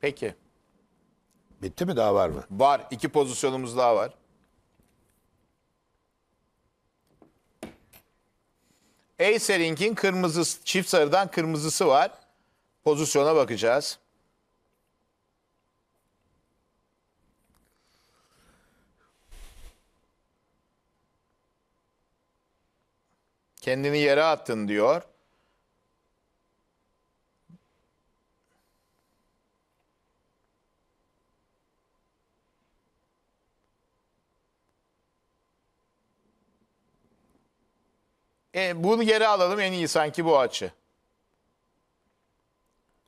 Peki. Bitti mi daha var mı? Var. İki pozisyonumuz daha var. Acer'ink'in kırmızı, çift sarıdan kırmızısı var. Pozisyona bakacağız. Kendini yere attın diyor. E, bunu geri alalım en iyi sanki bu açı.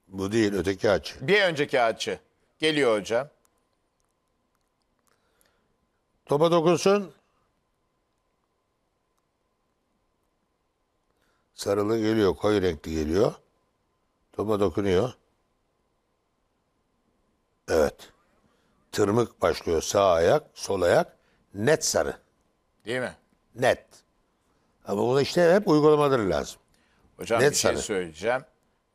Bu değil öteki açı. Bir önceki açı. Geliyor hocam. Topa dokunsun. Sarılı geliyor, koyu renkli geliyor. Topa dokunuyor. Evet. Tırmık başlıyor sağ ayak, sol ayak. Net sarı. Değil mi? Net. Ama bunu işte hep uygulamaları lazım. Hocam Net bir şey söyleyeceğim.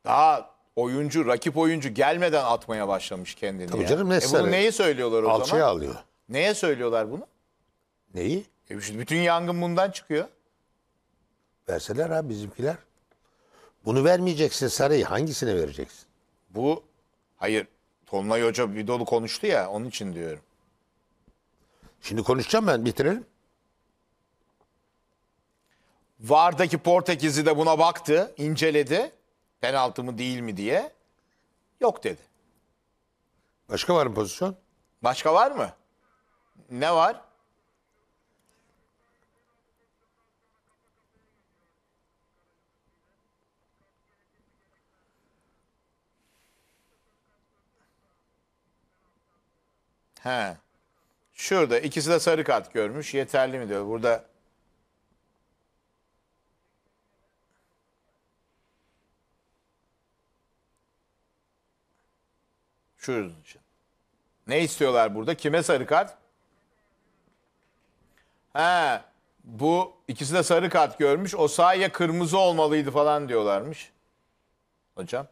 Daha oyuncu, rakip oyuncu gelmeden atmaya başlamış kendini. Tabii ya. canım net e bunu sana. neyi söylüyorlar o Alçıya zaman? alıyor. Neye söylüyorlar bunu? Neyi? E şimdi bütün yangın bundan çıkıyor. Verseler abi bizimkiler. Bunu vermeyeceksin sarayı hangisine vereceksin? Bu hayır Tonlay Hoca bir dolu konuştu ya onun için diyorum. Şimdi konuşacağım ben bitirelim. VAR'daki Portekiz'i de buna baktı, inceledi. Penaltı mı değil mi diye. Yok dedi. Başka var mı pozisyon? Başka var mı? Ne var? He. Şurada ikisi de sarı kart görmüş. Yeterli mi diyor. Burada Şu için. Ne istiyorlar burada? Kime sarı kart? He, bu ikisi de sarı kart görmüş. O sahaya kırmızı olmalıydı falan diyorlarmış. Hocam.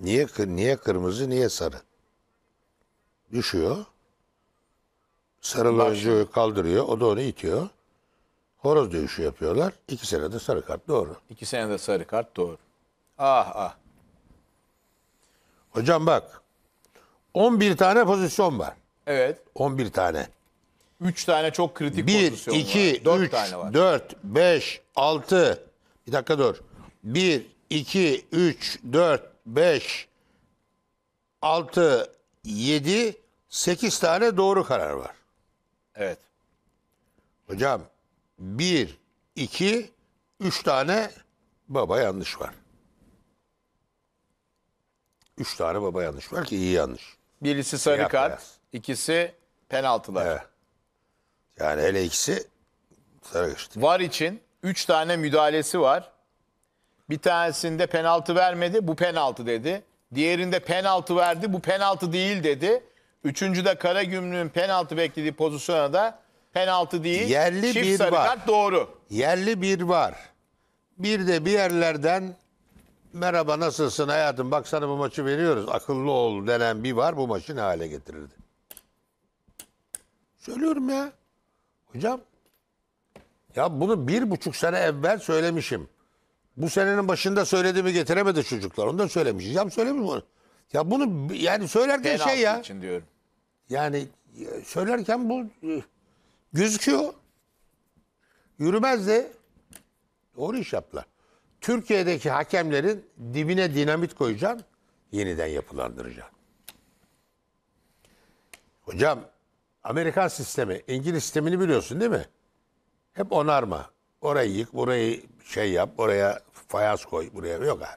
Niye niye kırmızı, niye sarı? Düşüyor. Sarılı oyuncuyu kaldırıyor. O da onu itiyor horoz dövüşü yapıyorlar. İki sene de sarı kart doğru. İki sene de sarı kart doğru. Ah ah. Hocam bak. 11 tane pozisyon var. Evet. 11 tane. 3 tane çok kritik 1, pozisyon 2, var. 4 3, tane var. 4, 5, 6. Bir dakika dur. 1, 2, 3, 4, 5, 6, 7, 8 tane doğru karar var. Evet. Hocam bir, iki, üç tane baba yanlış var. Üç tane baba yanlış var ki iyi yanlış. Birisi sarı Yapma kart, ya. ikisi penaltılar. Evet. Yani hele ikisi sarı işte. Var için üç tane müdahalesi var. Bir tanesinde penaltı vermedi, bu penaltı dedi. Diğerinde penaltı verdi, bu penaltı değil dedi. Üçüncü Üçüncüde Karagümrük'ün penaltı beklediği pozisyona da Penaltı değil. Yerli çift bir sarı var. kart doğru. Yerli bir var. Bir de bir yerlerden merhaba nasılsın hayatım bak sana bu maçı veriyoruz akıllı ol denen bir var bu maçı ne hale getirirdi. Söylüyorum ya. Hocam ya bunu bir buçuk sene evvel söylemişim. Bu senenin başında söylediğimi getiremedi çocuklar. Onu da söylemişiz. Ya söylemiş bunu. Ya bunu yani söylerken şey Penaltı şey ya. için diyorum. Yani e, söylerken bu e, Gözüküyor. Yürümez de doğru iş yaptılar. Türkiye'deki hakemlerin dibine dinamit koyacağım, yeniden yapılandıracağım. Hocam, Amerikan sistemi, İngiliz sistemini biliyorsun değil mi? Hep onarma. Orayı yık, burayı şey yap, oraya fayaz koy, buraya yok abi.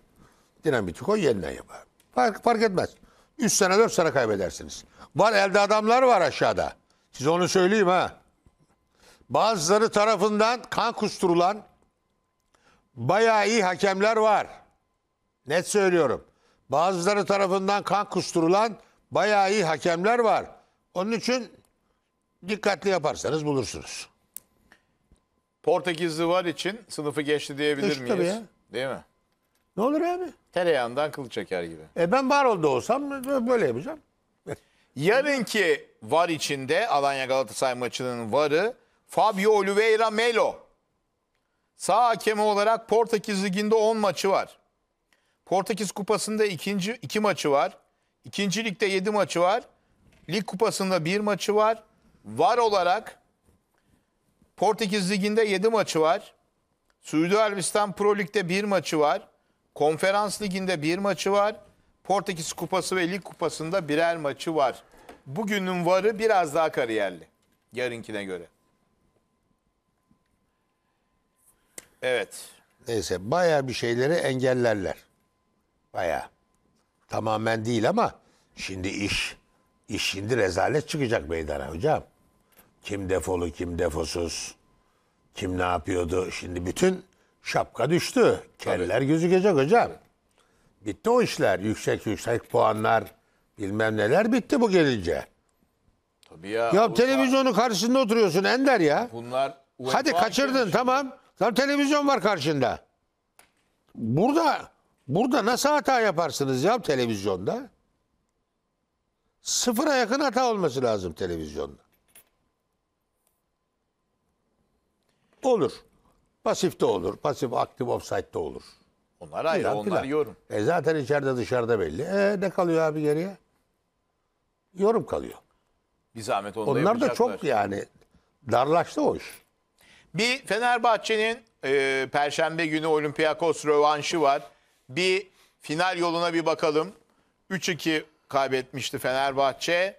Dinamiti koy, yeniden yap abi. Fark, fark etmez. 3 sene 4 sene kaybedersiniz. Var elde adamlar var aşağıda. Size onu söyleyeyim ha bazıları tarafından kan kusturulan bayağı iyi hakemler var. Net söylüyorum. Bazıları tarafından kan kusturulan bayağı iyi hakemler var. Onun için dikkatli yaparsanız bulursunuz. Portekizli var için sınıfı geçti diyebilir Geçti miyiz? tabii Değil mi? Ne olur abi? Tereyağından kıl çeker gibi. E ben oldu olsam böyle yapacağım. Yarınki var içinde Alanya Galatasaray maçının varı Fabio Oliveira Melo. Sağ hakemi olarak Portekiz Ligi'nde 10 maçı var. Portekiz Kupası'nda ikinci, iki maçı var. İkinci Lig'de 7 maçı var. Lig Kupası'nda bir maçı var. Var olarak Portekiz Ligi'nde 7 maçı var. Suudi Arabistan Pro Lig'de bir maçı var. Konferans Ligi'nde bir maçı var. Portekiz Kupası ve Lig Kupası'nda birer maçı var. Bugünün varı biraz daha kariyerli. Yarınkine göre. Evet. Neyse baya bir şeyleri engellerler. Baya. Tamamen değil ama şimdi iş iş şimdi rezalet çıkacak meydana hocam. Kim defolu kim defosuz. Kim ne yapıyordu? Şimdi bütün şapka düştü. Keller Tabii. gözükecek hocam. Bitti o işler. Yüksek yüksek puanlar bilmem neler bitti bu gelince. Tabii ya. Ya televizyonun karşısında oturuyorsun Ender ya. Bunlar Hadi kaçırdın tamam. Tam televizyon var karşında. Burada burada nasıl hata yaparsınız ya televizyonda? Sıfıra yakın hata olması lazım televizyonda. Olur. Pasif de olur. Pasif aktif offside de olur. Onlar ayrı, Plan, onlar yorum. E zaten içeride dışarıda belli. E ne kalıyor abi geriye? Yorum kalıyor. Bir zahmet onu Onlar da yapacaklar. çok yani darlaştı o iş. Bir Fenerbahçe'nin e, Perşembe günü Olympiakos rövanşı var. Bir final yoluna bir bakalım. 3-2 kaybetmişti Fenerbahçe.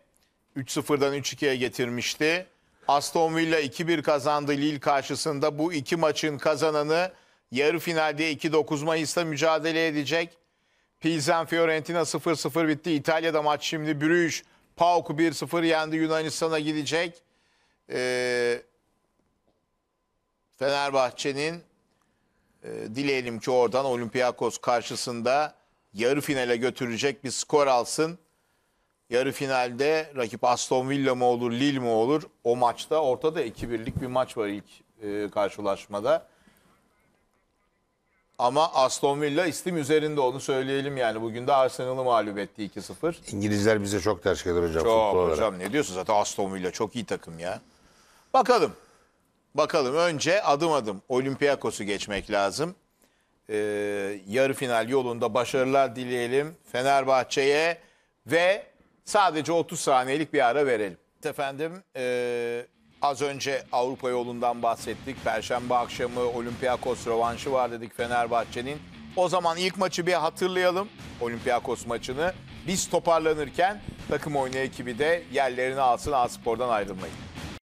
3-0'dan 3-2'ye getirmişti. Aston Villa 2-1 kazandı Lille karşısında. Bu iki maçın kazananı yarı finalde 2-9 Mayıs'ta mücadele edecek. Pilsen Fiorentina 0-0 bitti. İtalya'da maç şimdi Brüj. PAOK 1-0 yendi Yunanistan'a gidecek. Ee, Fenerbahçe'nin e, dileyelim ki oradan Olympiakos karşısında yarı finale götürecek bir skor alsın. Yarı finalde rakip Aston Villa mı olur, Lille mi olur? O maçta ortada 2-1'lik bir maç var ilk e, karşılaşmada. Ama Aston Villa istim üzerinde onu söyleyelim yani. Bugün de Arsenal'ı mağlup etti 2-0. İngilizler bize çok ters gelir hocam. Çok futbol hocam olarak. ne diyorsun zaten Aston Villa çok iyi takım ya. Bakalım. Bakalım önce adım adım Olympiakos'u geçmek lazım. Ee, yarı final yolunda başarılar dileyelim Fenerbahçe'ye ve sadece 30 saniyelik bir ara verelim. Efendim e, az önce Avrupa yolundan bahsettik. Perşembe akşamı Olympiakos rövanşı var dedik Fenerbahçe'nin. O zaman ilk maçı bir hatırlayalım Olympiakos maçını. Biz toparlanırken takım oyunu ekibi de yerlerini alsın A Spor'dan ayrılmayın.